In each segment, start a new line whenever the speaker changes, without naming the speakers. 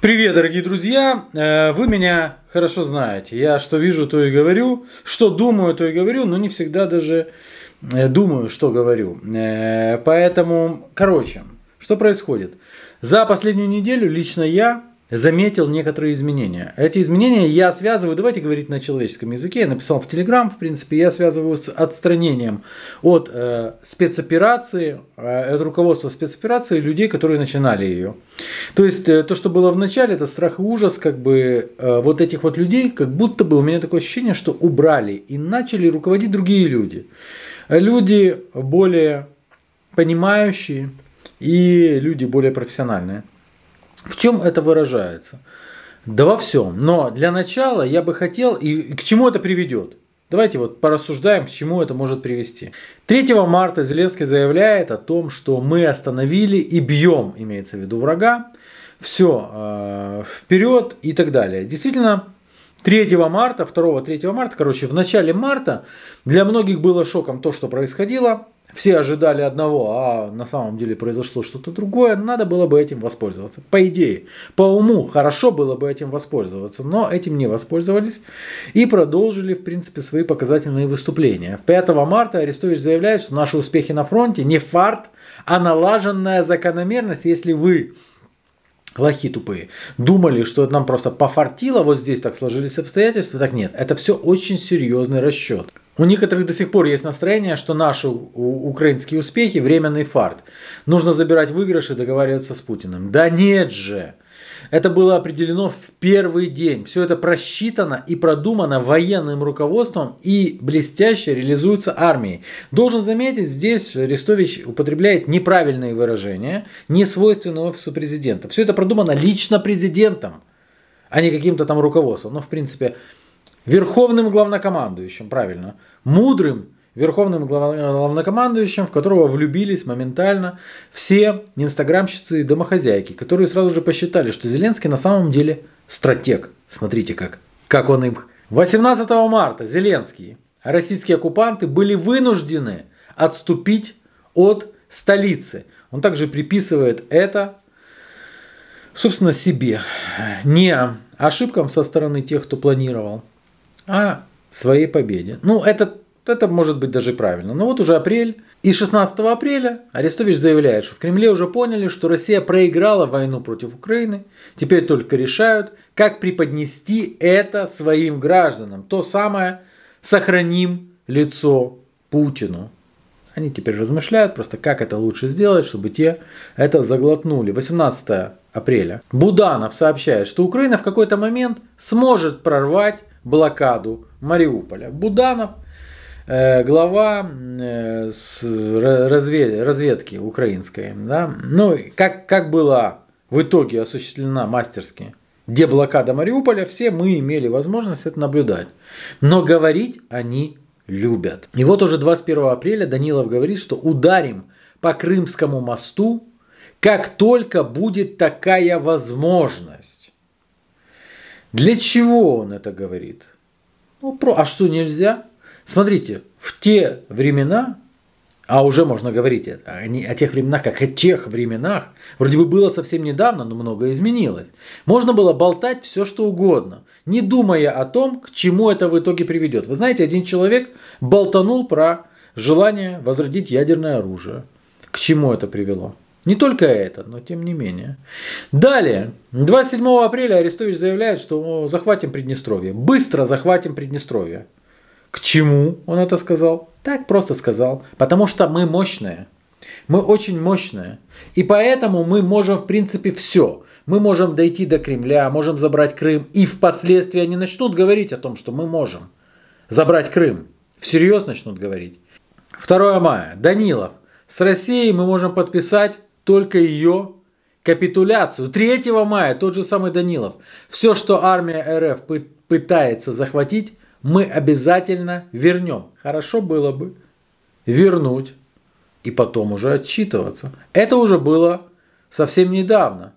Привет, дорогие друзья! Э, вы меня хорошо знаете. Я что вижу, то и говорю. Что думаю, то и говорю, но не всегда даже э, думаю, что говорю. Э, поэтому, короче, что происходит? За последнюю неделю лично я заметил некоторые изменения. Эти изменения я связываю, давайте говорить на человеческом языке, я написал в Телеграм, в принципе, я связываю с отстранением от э, спецоперации, э, от руководства спецоперации людей, которые начинали ее. То есть э, то, что было в начале, это страх и ужас, как бы э, вот этих вот людей, как будто бы у меня такое ощущение, что убрали и начали руководить другие люди. Люди более понимающие и люди более профессиональные. В чем это выражается? Да во всем. Но для начала я бы хотел, и к чему это приведет? Давайте вот порассуждаем, к чему это может привести. 3 марта Зеленский заявляет о том, что мы остановили и бьем, имеется в виду врага, все, э, вперед и так далее. Действительно, 3 марта, 2-3 марта, короче, в начале марта для многих было шоком то, что происходило. Все ожидали одного, а на самом деле произошло что-то другое. Надо было бы этим воспользоваться. По идее, по уму хорошо было бы этим воспользоваться, но этим не воспользовались и продолжили, в принципе, свои показательные выступления. 5 марта Арестович заявляет, что наши успехи на фронте не фарт, а налаженная закономерность, если вы Лохи тупые. Думали, что это нам просто пофартило, вот здесь так сложились обстоятельства. Так нет, это все очень серьезный расчет. У некоторых до сих пор есть настроение, что наши украинские успехи – временный фарт. Нужно забирать выигрыши и договариваться с Путиным. Да нет же! Это было определено в первый день. Все это просчитано и продумано военным руководством и блестяще реализуется армией. Должен заметить, здесь Арестович употребляет неправильные выражения, не свойственные офису президента. Все это продумано лично президентом, а не каким-то там руководством. Но, ну, в принципе, верховным главнокомандующим, правильно, мудрым верховным э, главнокомандующим, в которого влюбились моментально все инстаграмщицы и домохозяйки, которые сразу же посчитали, что Зеленский на самом деле стратег. Смотрите как, как он им... 18 марта Зеленский, российские оккупанты были вынуждены отступить от столицы. Он также приписывает это, собственно, себе. Не ошибкам со стороны тех, кто планировал, а своей победе. Ну, этот это может быть даже правильно. Но вот уже апрель. И 16 апреля Арестович заявляет, что в Кремле уже поняли, что Россия проиграла войну против Украины. Теперь только решают, как преподнести это своим гражданам. То самое «сохраним лицо Путину». Они теперь размышляют просто, как это лучше сделать, чтобы те это заглотнули. 18 апреля. Буданов сообщает, что Украина в какой-то момент сможет прорвать блокаду Мариуполя. Буданов – Э, глава э, развед, разведки украинской, да, ну, как, как была в итоге осуществлена мастерски где блокада Мариуполя, все мы имели возможность это наблюдать. Но говорить они любят. И вот уже 21 апреля Данилов говорит, что ударим по Крымскому мосту, как только будет такая возможность. Для чего он это говорит? Ну, про, а что нельзя? Смотрите, в те времена, а уже можно говорить о, а о тех временах, как о тех временах, вроде бы было совсем недавно, но многое изменилось. Можно было болтать все, что угодно, не думая о том, к чему это в итоге приведет. Вы знаете, один человек болтанул про желание возродить ядерное оружие. К чему это привело? Не только это, но тем не менее. Далее, 27 апреля Арестович заявляет, что захватим Приднестровье. Быстро захватим Приднестровье. К чему он это сказал? Так просто сказал. Потому что мы мощные. Мы очень мощные. И поэтому мы можем, в принципе, все. Мы можем дойти до Кремля, можем забрать Крым. И впоследствии они начнут говорить о том, что мы можем забрать Крым. Всерьез начнут говорить. 2 мая. Данилов. С Россией мы можем подписать только ее капитуляцию. 3 мая тот же самый Данилов. Все, что армия РФ пытается захватить, мы обязательно вернем. Хорошо было бы вернуть и потом уже отчитываться. Это уже было совсем недавно.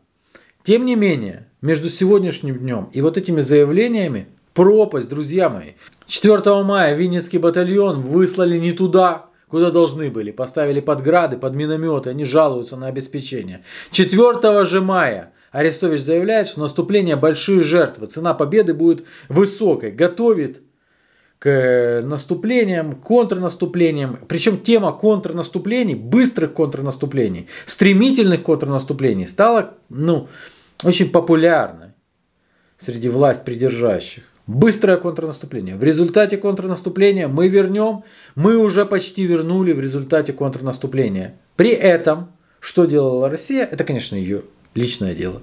Тем не менее, между сегодняшним днем и вот этими заявлениями пропасть, друзья мои. 4 мая Винницкий батальон выслали не туда, куда должны были. Поставили под грады, под минометы, они жалуются на обеспечение. 4 же мая Арестович заявляет, что наступление большие жертвы, цена победы будет высокой. Готовит к наступлениям, контрнаступлениям. Причем тема контрнаступлений, быстрых контрнаступлений, стремительных контрнаступлений стала ну, очень популярной среди власть придержащих. Быстрое контрнаступление. В результате контрнаступления мы вернем, мы уже почти вернули в результате контрнаступления. При этом, что делала Россия, это, конечно, ее личное дело.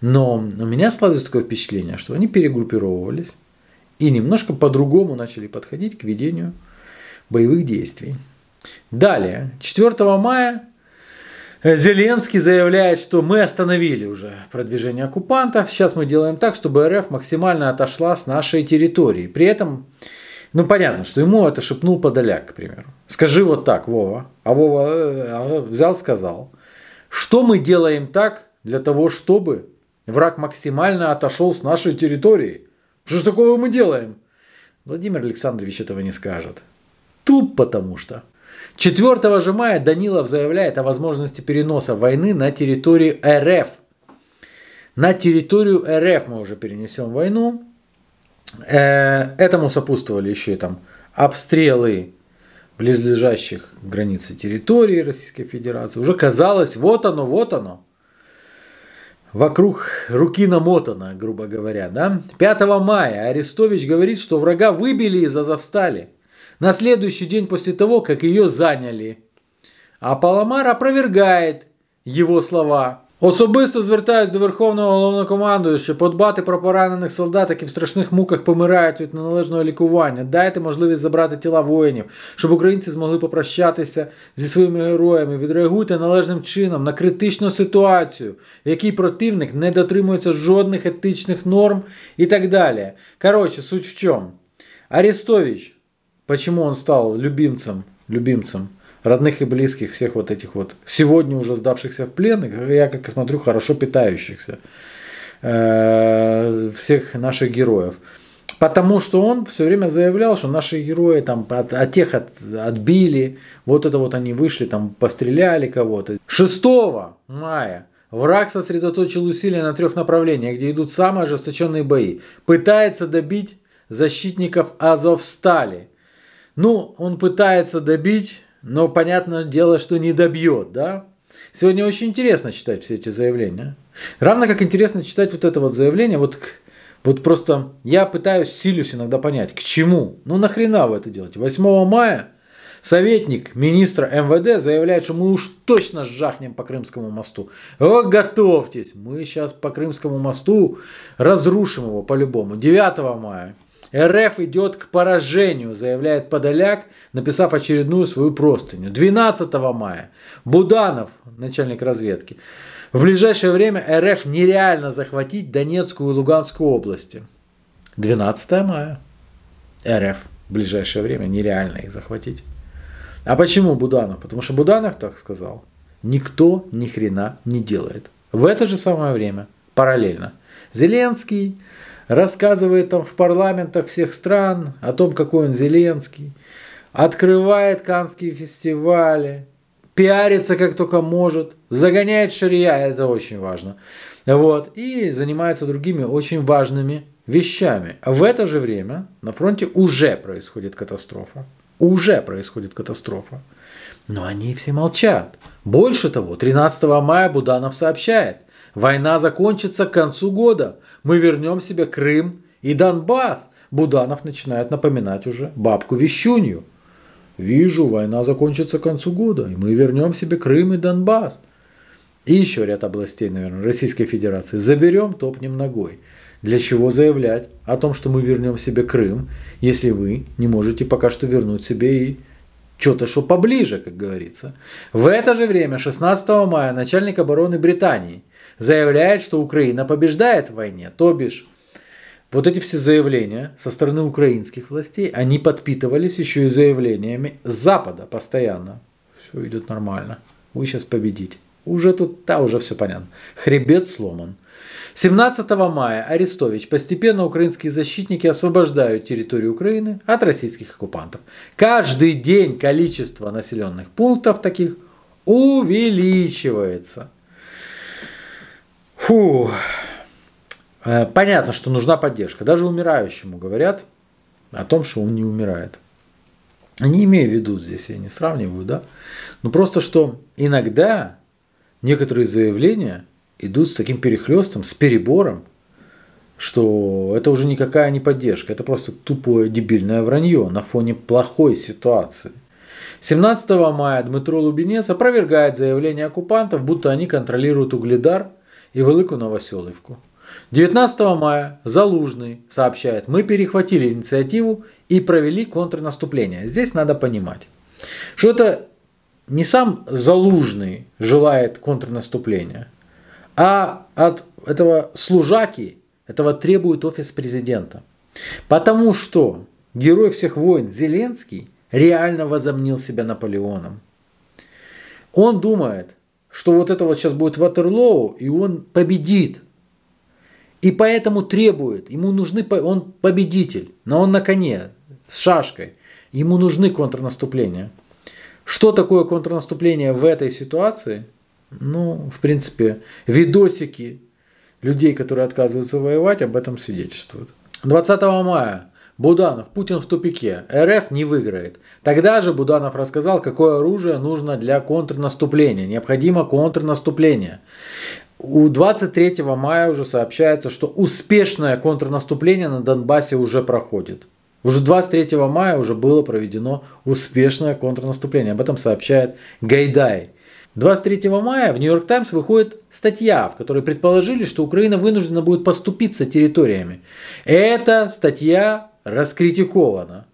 Но у меня складывается такое впечатление, что они перегруппировывались, и немножко по-другому начали подходить к ведению боевых действий. Далее, 4 мая Зеленский заявляет, что мы остановили уже продвижение оккупантов. Сейчас мы делаем так, чтобы РФ максимально отошла с нашей территории. При этом, ну понятно, что ему это шепнул Подоляк, к примеру. Скажи вот так, Вова. А Вова э, э, а взял, сказал. Что мы делаем так для того, чтобы враг максимально отошел с нашей территории? Что ж такого мы делаем? Владимир Александрович этого не скажет. Туп потому что. 4 же мая Данилов заявляет о возможности переноса войны на территорию РФ. На территорию РФ мы уже перенесем войну. Э, этому сопутствовали еще и там обстрелы близлежащих границ территории Российской Федерации. Уже казалось, вот оно, вот оно вокруг руки намотана, грубо говоря. Да? 5 мая Арестович говорит, что врага выбили из Азовстали. На следующий день после того, как ее заняли. А Паламар опровергает его слова. Особисто звертаюсь до Верховного головнокомандуюча подбати про поранених солдат, які в страшних муках помирають від неналежного лікування. Дайте можливість забрати тіла воїнів, щоб українці змогли попрощатися зі своїми героями. Відреагуйте належним чином на критичну ситуацію, в якій противник не дотримується жодних етичних норм і так далі. Коротше, суть в чому. Арестович, почему він став любимцем, любимцем родных и близких, всех вот этих вот сегодня уже сдавшихся в плен, я как смотрю, хорошо питающихся э, всех наших героев. Потому что он все время заявлял, что наши герои там от, от тех от, отбили, вот это вот они вышли, там постреляли кого-то. 6 мая враг сосредоточил усилия на трех направлениях, где идут самые ожесточенные бои. Пытается добить защитников Азовстали. Ну, он пытается добить, но понятное дело, что не добьет, да? Сегодня очень интересно читать все эти заявления. Равно как интересно читать вот это вот заявление, вот, вот просто я пытаюсь, силюсь иногда понять, к чему, ну нахрена вы это делаете? 8 мая советник министра МВД заявляет, что мы уж точно сжахнем по Крымскому мосту. О, готовьтесь, мы сейчас по Крымскому мосту разрушим его по-любому. 9 мая РФ идет к поражению, заявляет Подоляк, написав очередную свою простыню. 12 мая Буданов, начальник разведки, в ближайшее время РФ нереально захватить Донецкую и Луганскую области. 12 мая РФ в ближайшее время нереально их захватить. А почему Буданов? Потому что Буданов так сказал. Никто ни хрена не делает. В это же самое время, параллельно, Зеленский, рассказывает там в парламентах всех стран о том, какой он Зеленский, открывает канские фестивали, пиарится как только может, загоняет шария, это очень важно, вот, и занимается другими очень важными вещами. А в это же время на фронте уже происходит катастрофа. Уже происходит катастрофа. Но они все молчат. Больше того, 13 мая Буданов сообщает, война закончится к концу года – мы вернем себе Крым и Донбасс. Буданов начинает напоминать уже бабку Вещунью. Вижу, война закончится к концу года, и мы вернем себе Крым и Донбасс. И еще ряд областей, наверное, Российской Федерации. Заберем, топнем ногой. Для чего заявлять о том, что мы вернем себе Крым, если вы не можете пока что вернуть себе и что-то, что поближе, как говорится. В это же время, 16 мая, начальник обороны Британии – заявляет, что Украина побеждает в войне. То бишь, вот эти все заявления со стороны украинских властей, они подпитывались еще и заявлениями Запада постоянно. Все идет нормально. Вы сейчас победите. Уже тут, да, уже все понятно. Хребет сломан. 17 мая Арестович постепенно украинские защитники освобождают территорию Украины от российских оккупантов. Каждый день количество населенных пунктов таких увеличивается. Фу. Э, понятно, что нужна поддержка. Даже умирающему говорят о том, что он не умирает. Не имею в виду здесь, я не сравниваю, да. Но ну, просто, что иногда некоторые заявления идут с таким перехлестом, с перебором, что это уже никакая не поддержка, это просто тупое дебильное вранье на фоне плохой ситуации. 17 мая Дмитро Лубенец опровергает заявление оккупантов, будто они контролируют Угледар и Велику Новоселовку. 19 мая Залужный сообщает, мы перехватили инициативу и провели контрнаступление. Здесь надо понимать, что это не сам Залужный желает контрнаступления, а от этого служаки этого требует офис президента. Потому что герой всех войн Зеленский реально возомнил себя Наполеоном. Он думает, что вот это вот сейчас будет Ватерлоу, и он победит. И поэтому требует, ему нужны, он победитель, но он на коне, с шашкой, ему нужны контрнаступления. Что такое контрнаступление в этой ситуации? Ну, в принципе, видосики людей, которые отказываются воевать, об этом свидетельствуют. 20 мая Буданов, Путин в тупике, РФ не выиграет. Тогда же Буданов рассказал, какое оружие нужно для контрнаступления. Необходимо контрнаступление. У 23 мая уже сообщается, что успешное контрнаступление на Донбассе уже проходит. Уже 23 мая уже было проведено успешное контрнаступление. Об этом сообщает Гайдай. 23 мая в Нью-Йорк Таймс выходит статья, в которой предположили, что Украина вынуждена будет поступиться территориями. Эта статья раскритиковано.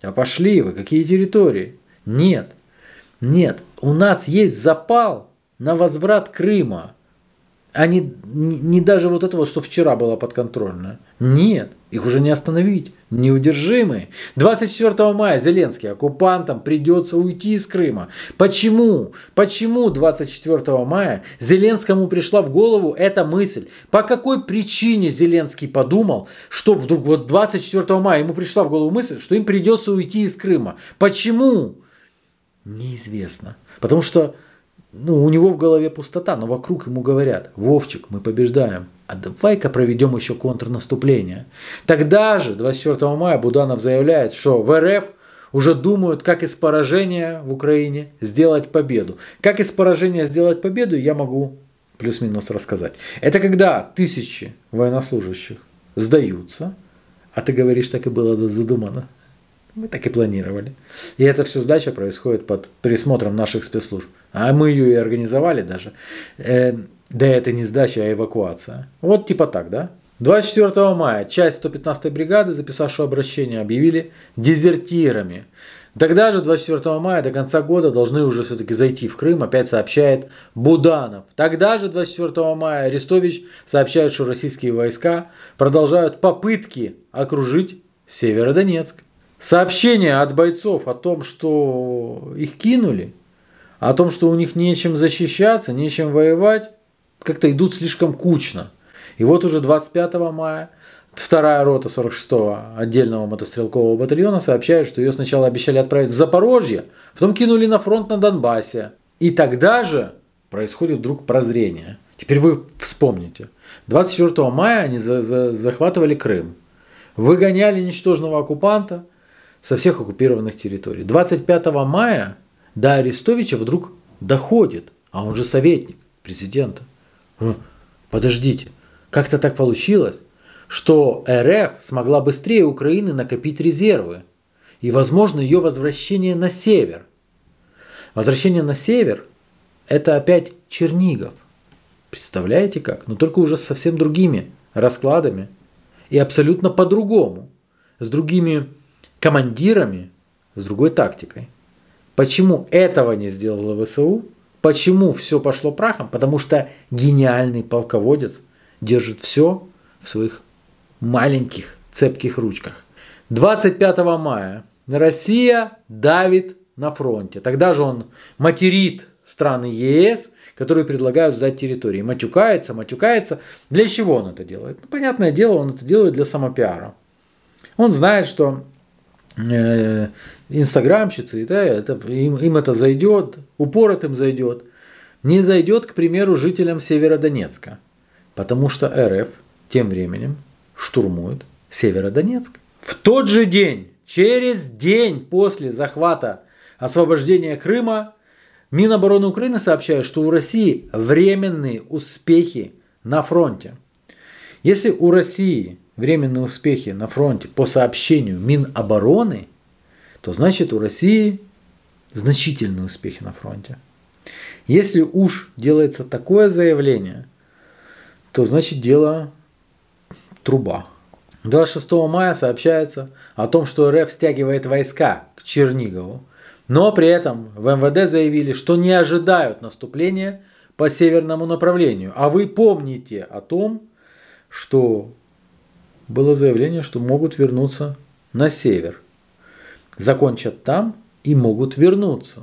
А пошли вы, какие территории? Нет, нет, у нас есть запал на возврат Крыма, а не, не даже вот этого, что вчера было подконтрольно. Нет, их уже не остановить, неудержимы. 24 мая Зеленский оккупантам придется уйти из Крыма. Почему? Почему 24 мая Зеленскому пришла в голову эта мысль? По какой причине Зеленский подумал, что вдруг вот 24 мая ему пришла в голову мысль, что им придется уйти из Крыма? Почему? Неизвестно. Потому что ну, у него в голове пустота, но вокруг ему говорят, Вовчик, мы побеждаем, а давай-ка проведем еще контрнаступление. Тогда же, 24 мая, Буданов заявляет, что в РФ уже думают, как из поражения в Украине сделать победу. Как из поражения сделать победу, я могу плюс-минус рассказать. Это когда тысячи военнослужащих сдаются, а ты говоришь, так и было задумано. Мы так и планировали. И эта все сдача происходит под присмотром наших спецслужб а мы ее и организовали даже, э, да это не сдача, а эвакуация. Вот типа так, да? 24 мая часть 115 бригады, записавшую обращение, объявили дезертирами. Тогда же, 24 мая, до конца года должны уже все-таки зайти в Крым, опять сообщает Буданов. Тогда же, 24 мая, Арестович сообщает, что российские войска продолжают попытки окружить Северодонецк. Сообщение от бойцов о том, что их кинули, а о том, что у них нечем защищаться, нечем воевать, как-то идут слишком кучно. И вот уже 25 мая вторая рота 46-го отдельного мотострелкового батальона сообщает, что ее сначала обещали отправить в Запорожье, потом кинули на фронт на Донбассе. И тогда же происходит вдруг прозрение. Теперь вы вспомните. 24 мая они за за захватывали Крым, выгоняли ничтожного оккупанта со всех оккупированных территорий. 25 мая до Арестовича вдруг доходит, а он же советник президента. Подождите, как-то так получилось, что РФ смогла быстрее Украины накопить резервы и, возможно, ее возвращение на север. Возвращение на север – это опять Чернигов. Представляете как? Но только уже с совсем другими раскладами и абсолютно по-другому, с другими командирами, с другой тактикой. Почему этого не сделала ВСУ? Почему все пошло прахом? Потому что гениальный полководец держит все в своих маленьких цепких ручках. 25 мая Россия давит на фронте. Тогда же он материт страны ЕС, которые предлагают сдать территории. Матюкается, матюкается. Для чего он это делает? Ну, понятное дело, он это делает для самопиара. Он знает, что Э, инстаграмщицы, да, это, им, им это зайдет, упорот им зайдет. Не зайдет, к примеру, жителям Северодонецка, потому что РФ тем временем штурмует Северодонецк. В тот же день, через день после захвата освобождения Крыма, Минобороны Украины сообщает, что у России временные успехи на фронте. Если у России временные успехи на фронте по сообщению Минобороны, то значит у России значительные успехи на фронте. Если уж делается такое заявление, то значит дело труба. 26 мая сообщается о том, что РФ стягивает войска к Чернигову, но при этом в МВД заявили, что не ожидают наступления по северному направлению. А вы помните о том, что было заявление, что могут вернуться на север. Закончат там и могут вернуться.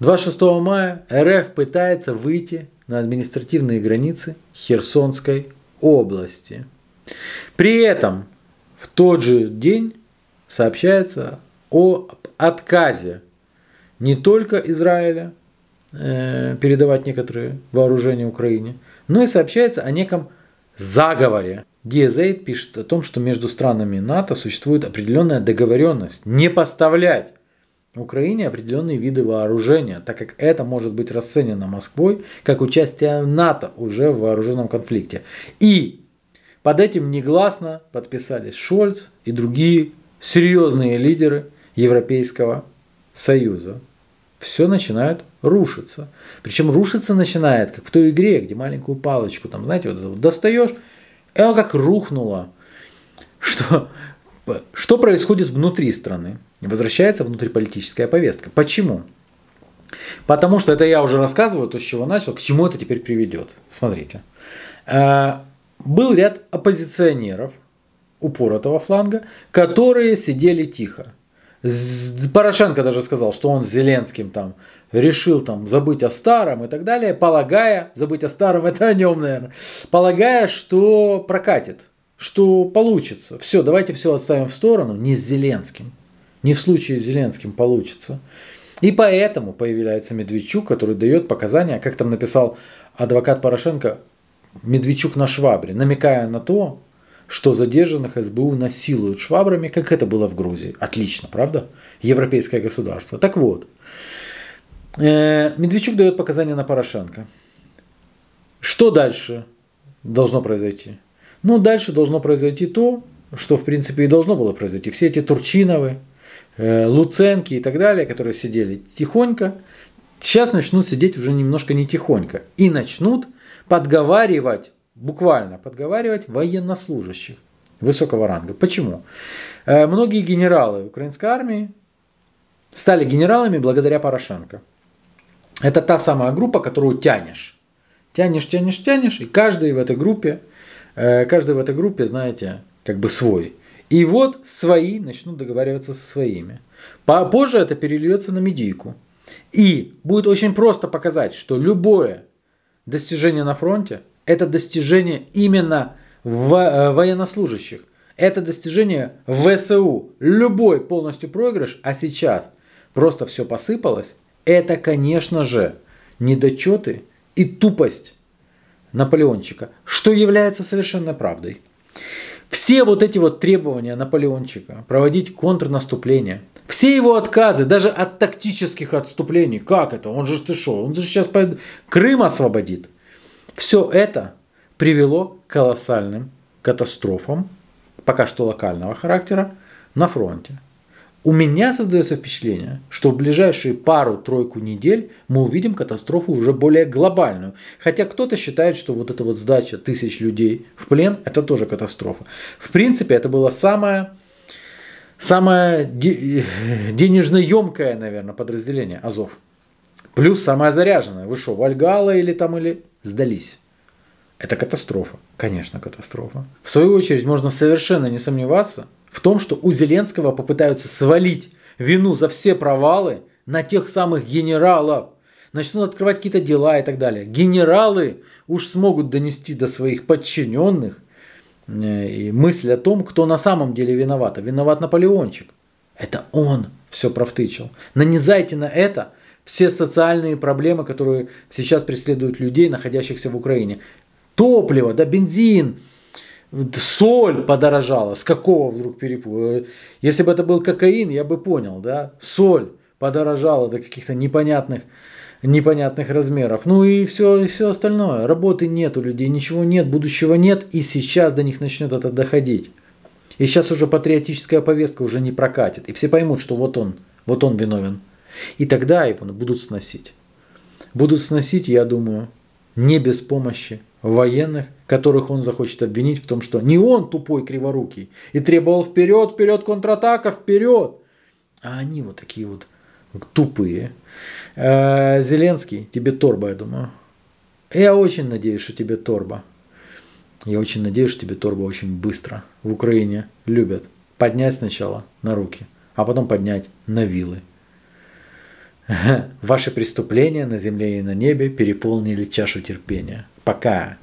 26 мая РФ пытается выйти на административные границы Херсонской области. При этом в тот же день сообщается о отказе не только Израиля э, передавать некоторые вооружения Украине, но и сообщается о неком заговоре DSA пишет о том, что между странами НАТО существует определенная договоренность не поставлять Украине определенные виды вооружения, так как это может быть расценено Москвой как участие НАТО уже в вооруженном конфликте. И под этим негласно подписались Шольц и другие серьезные лидеры Европейского Союза. Все начинает рушиться. Причем рушиться начинает, как в той игре, где маленькую палочку, там, знаете, вот достаешь, и э, как рухнуло. Что, что происходит внутри страны? Возвращается внутриполитическая повестка. Почему? Потому что это я уже рассказываю, то, с чего начал, к чему это теперь приведет. Смотрите. Э, был ряд оппозиционеров, упоротого фланга, которые сидели тихо. Порошенко даже сказал, что он с Зеленским там решил там забыть о старом и так далее, полагая, забыть о старом, это о нем, наверное, полагая, что прокатит, что получится. Все, давайте все отставим в сторону, не с Зеленским, не в случае с Зеленским получится. И поэтому появляется Медведчук, который дает показания, как там написал адвокат Порошенко, Медведчук на швабре, намекая на то, что задержанных СБУ насилуют швабрами, как это было в Грузии. Отлично, правда? Европейское государство. Так вот, э, Медведчук дает показания на Порошенко. Что дальше должно произойти? Ну, дальше должно произойти то, что, в принципе, и должно было произойти. Все эти Турчиновы, э, Луценки и так далее, которые сидели тихонько, сейчас начнут сидеть уже немножко не тихонько. И начнут подговаривать буквально подговаривать военнослужащих высокого ранга. Почему? Э, многие генералы украинской армии стали генералами благодаря Порошенко. Это та самая группа, которую тянешь. Тянешь, тянешь, тянешь, и каждый в этой группе, э, каждый в этой группе, знаете, как бы свой. И вот свои начнут договариваться со своими. Позже это перельется на медийку. И будет очень просто показать, что любое достижение на фронте – это достижение именно э, военнослужащих. Это достижение ВСУ. Любой полностью проигрыш, а сейчас просто все посыпалось, это, конечно же, недочеты и тупость Наполеончика, что является совершенно правдой. Все вот эти вот требования Наполеончика проводить контрнаступление, все его отказы, даже от тактических отступлений, как это, он же ты шо, он же сейчас Крым освободит – все это привело к колоссальным катастрофам, пока что локального характера, на фронте. У меня создается впечатление, что в ближайшие пару-тройку недель мы увидим катастрофу уже более глобальную. Хотя кто-то считает, что вот эта вот сдача тысяч людей в плен – это тоже катастрофа. В принципе, это было самое, самое э, денежно-емкое, наверное, подразделение Азов. Плюс самое заряженное. Вы что, Вальгала или там, или сдались. Это катастрофа. Конечно, катастрофа. В свою очередь, можно совершенно не сомневаться в том, что у Зеленского попытаются свалить вину за все провалы на тех самых генералов. Начнут открывать какие-то дела и так далее. Генералы уж смогут донести до своих подчиненных э, и мысль о том, кто на самом деле виноват. А виноват Наполеончик. Это он все провтычил. Нанизайте на это все социальные проблемы, которые сейчас преследуют людей, находящихся в Украине. Топливо, да, бензин, соль подорожала. С какого вдруг перепутал? Э, если бы это был кокаин, я бы понял, да. Соль подорожала до каких-то непонятных непонятных размеров. Ну и все, и все остальное. Работы нет у людей, ничего нет, будущего нет, и сейчас до них начнет это доходить. И сейчас уже патриотическая повестка уже не прокатит. И все поймут, что вот он, вот он виновен. И тогда его будут сносить. Будут сносить, я думаю, не без помощи военных, которых он захочет обвинить в том, что не он тупой криворукий и требовал вперед, вперед, контратака, вперед. А они вот такие вот тупые. Э, Зеленский, тебе торба, я думаю. Я очень надеюсь, что тебе торба. Я очень надеюсь, что тебе торба очень быстро в Украине любят. Поднять сначала на руки, а потом поднять на вилы. Ваши преступления на земле и на небе переполнили чашу терпения. Пока.